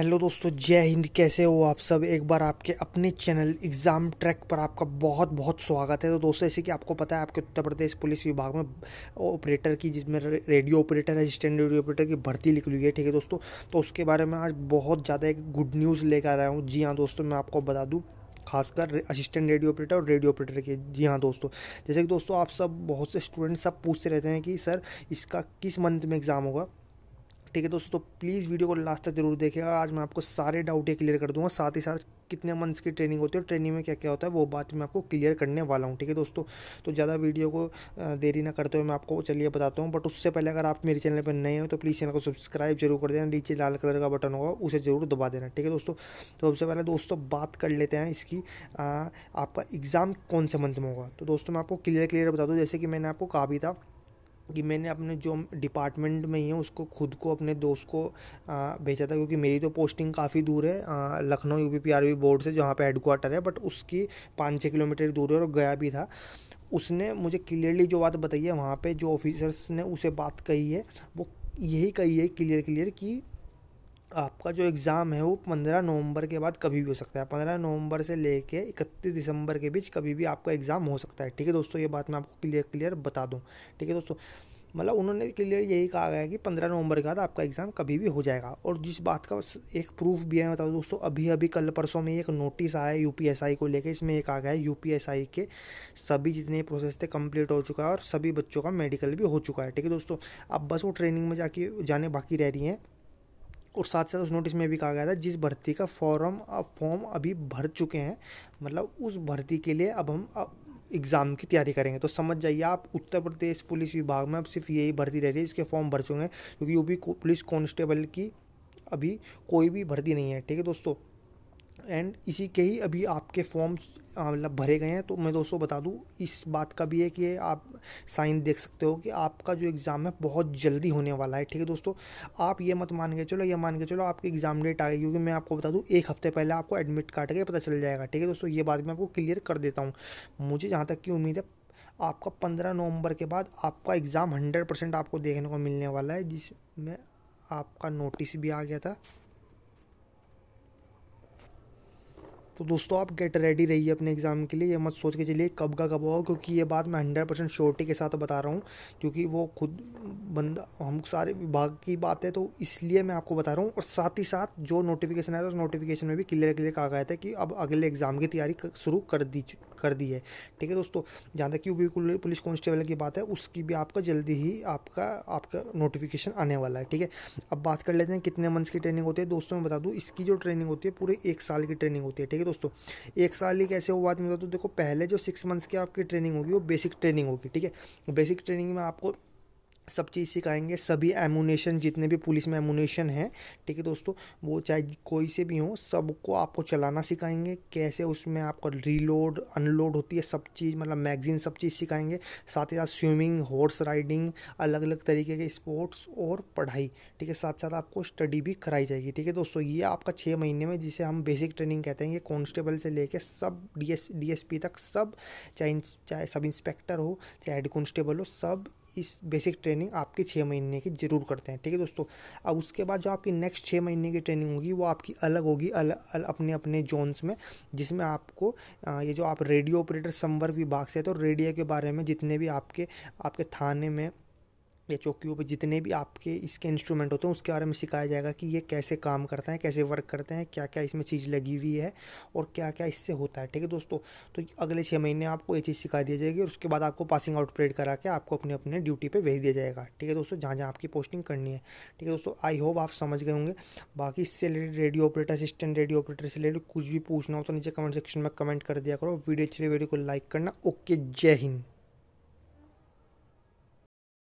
hello दोस्तों जय हिंद कैसे हो आप सब एक बार आपके अपने चैनल एग्ज़ाम ट्रैक पर आपका बहुत बहुत स्वागत है तो दोस्तों ऐसे कि आपको पता है आपके उत्तर प्रदेश पुलिस विभाग में ऑपरेटर की जिसमें radio operator assistant radio operator की भर्ती निकली है ठीक है दोस्तों तो उसके बारे में आज बहुत ज़्यादा एक गुड न्यूज़ लेकर आया हूँ जी हाँ दोस्तों मैं आपको बता दूँ खासकर असिस्टेंट रेडियो ऑपरेटर और रेडियो ऑपरेटर के जी हाँ दोस्तों जैसे कि दोस्तों आप सब बहुत से स्टूडेंट सब पूछते रहते हैं कि सर इसका किस मंथ में एग्ज़ाम होगा ठीक है दोस्तों प्लीज़ वीडियो तो को लास्ट तक जरूर देखेगा आज मैं आपको सारे डाउटें क्लियर कर दूंगा साथ ही साथ कितने मंथ्स की ट्रेनिंग होती है और ट्रेनिंग में क्या क्या होता है वो बात मैं आपको क्लियर करने वाला हूँ ठीक है दोस्तों तो ज़्यादा वीडियो को देरी ना करते हुए मैं आपको चलिए बताता हूँ बट उससे पहले अगर आप मेरे चैनल पर नए हो तो प्लीज़ चैनल को सब्सक्राइब जरूर कर देना नीचे लाल कलर का बटन होगा उसे ज़रूर दबा देना ठीक है दोस्तों तो सबसे पहले दोस्तों बात कर लेते हैं इसकी आपका एग्ज़ाम कौन से मंथ में होगा तो दोस्तों मैं आपको क्लियर क्लियर बता दूँ जैसे कि मैंने आपको कहा भी था कि मैंने अपने जो डिपार्टमेंट में ही हूँ उसको खुद को अपने दोस्त को भेजा था क्योंकि मेरी तो पोस्टिंग काफ़ी दूर है लखनऊ यू पी बोर्ड से जहाँ पे हेडकोार्टर है बट उसकी पाँच छः किलोमीटर दूर है और गया भी था उसने मुझे क्लियरली जो बात बताई है वहाँ पे जो ऑफिसर्स ने उसे बात कही है वो यही कही है क्लियर क्लियर कि आपका जो एग्ज़ाम है वो पंद्रह नवंबर के बाद कभी भी हो सकता है पंद्रह नवंबर से कर इकतीस दिसंबर के बीच कभी भी आपका एग्ज़ाम हो सकता है ठीक है दोस्तों ये बात मैं आपको क्लियर क्लियर बता दूँ ठीक है दोस्तों मतलब उन्होंने क्लियर यही कहा गया है कि पंद्रह नवंबर के बाद आपका एग्ज़ाम कभी भी हो जाएगा और जिस बात का एक प्रूफ भी है मैं बता दूँ दोस्तों अभी अभी कल परसों में एक नोटिस आया है यू को लेकर इसमें एक आ गया है यू के सभी जितने प्रोसेस थे कंप्लीट हो चुका है और सभी बच्चों का मेडिकल भी हो चुका है ठीक है दोस्तों अब बस वो ट्रेनिंग में जाके जाने बाकी रह रही हैं और साथ साथ उस नोटिस में भी कहा गया था जिस भर्ती का फॉर्म फॉर्म अभी भर चुके हैं मतलब उस भर्ती के लिए अब हम एग्ज़ाम की तैयारी करेंगे तो समझ जाइए आप उत्तर प्रदेश पुलिस विभाग में अब सिर्फ यही भर्ती रह रही है इसके फॉर्म भर चुके हैं क्योंकि यूपी पुलिस कॉन्स्टेबल की अभी कोई भी भर्ती नहीं है ठीक है दोस्तों एंड इसी के ही अभी आपके फॉर्म्स मतलब भरे गए हैं तो मैं दोस्तों बता दूं इस बात का भी है कि आप साइन देख सकते हो कि आपका जो एग्ज़ाम है बहुत जल्दी होने वाला है ठीक है दोस्तों आप ये मत मान के चलो ये मान के चलो आपकी एग्ज़ाम डेट आ गई क्योंकि मैं आपको बता दूं एक हफ्ते पहले आपको एडमिट कार्ड का पता चल जाएगा ठीक है दोस्तों ये बात मैं आपको क्लियर कर देता हूँ मुझे जहाँ तक की उम्मीद है आपका पंद्रह नवंबर के बाद आपका एग्ज़ाम हंड्रेड परसेंट आपको देखने को मिलने वाला है जिसमें आपका नोटिस भी आ गया था तो दोस्तों आप गेट रेडी रहिए अपने एग्ज़ाम के लिए ये मत सोच के चलिए कब का कब होगा क्योंकि ये बात मैं हंड्रेड परसेंट श्योरिटी के साथ बता रहा हूँ क्योंकि वो खुद बंदा हम सारे विभाग की बात है तो इसलिए मैं आपको बता रहा हूँ और साथ ही साथ जो नोटिफिकेशन आया था उस नोटिफिकेशन में भी क्लियर क्लियर कहा गया था कि अब अगले एग्ज़ाम की तैयारी शुरू कर दी कर दी है ठीक है दोस्तों जहाँ तक कि पुलिस कॉन्स्टेबल की बात है उसकी भी आपका जल्दी ही आपका आपका नोटिफिकेशन आने वाला है ठीक है अब बात कर लेते हैं कितने मंथ्स की ट्रेनिंग होती है दोस्तों मैं बता दूँ इसकी जो ट्रेनिंग होती है पूरे एक साल की ट्रेनिंग होती है ठीक है दोस्तों एक साल ही कैसे हो तो बात में तो देखो पहले जो सिक्स मंथ्स की आपकी ट्रेनिंग होगी वो बेसिक ट्रेनिंग होगी ठीक है बेसिक ट्रेनिंग में आपको सब चीज़ सिखाएंगे सभी एमुनेशन जितने भी पुलिस में एमुनेशन है ठीक है दोस्तों वो चाहे कोई से भी हो सबको आपको चलाना सिखाएंगे कैसे उसमें आपका रीलोड अनलोड होती है सब चीज़ मतलब मैगजीन सब चीज़ सिखाएंगे साथ ही साथ स्विमिंग हॉर्स राइडिंग अलग अलग तरीके के स्पोर्ट्स और पढ़ाई ठीक है साथ साथ आपको स्टडी भी कराई जाएगी ठीक है दोस्तों ये आपका छः महीने में जिसे हम बेसिक ट्रेनिंग कहते हैं ये कॉन्स्टेबल से लेके सब डी एस तक सब चाहे चाहे सब इंस्पेक्टर हो चाहे हेड कॉन्स्टेबल हो सब इस बेसिक ट्रेनिंग आपकी छः महीने की ज़रूर करते हैं ठीक है दोस्तों अब उसके बाद जो आपकी नेक्स्ट छः महीने की ट्रेनिंग होगी वो आपकी अलग होगी अलग अल, अपने अपने जोन्स में जिसमें आपको ये जो आप रेडियो ऑपरेटर संवर विभाग से तो रेडियो के बारे में जितने भी आपके आपके थाने में या चौकियों पर जितने भी आपके इसके इंस्ट्रूमेंट होते हैं उसके बारे में सिखाया जाएगा कि ये कैसे काम करता है कैसे वर्क करते हैं क्या क्या इसमें चीज़ लगी हुई है और क्या क्या इससे होता है ठीक है दोस्तों तो अगले छः महीने आपको ये चीज़ सिखा दी जाएगी और उसके बाद आपको पासिंग आउट परेड करा के आपको अपने अपने ड्यूटी पर भेज दिया जाएगा ठीक है दोस्तों जहाँ जहाँ आपकी पोस्टिंग करनी है ठीक है दोस्तों आई होप आप समझ गए होंगे बाकी इससे related radio operator assistant radio operator से रिलेटेड कुछ भी पूछना हो तो नीचे कमेंट सेक्शन में कमेंट कर दिया करो वीडियो अच्छी वीडियो को लाइक करना ओके जय हिंद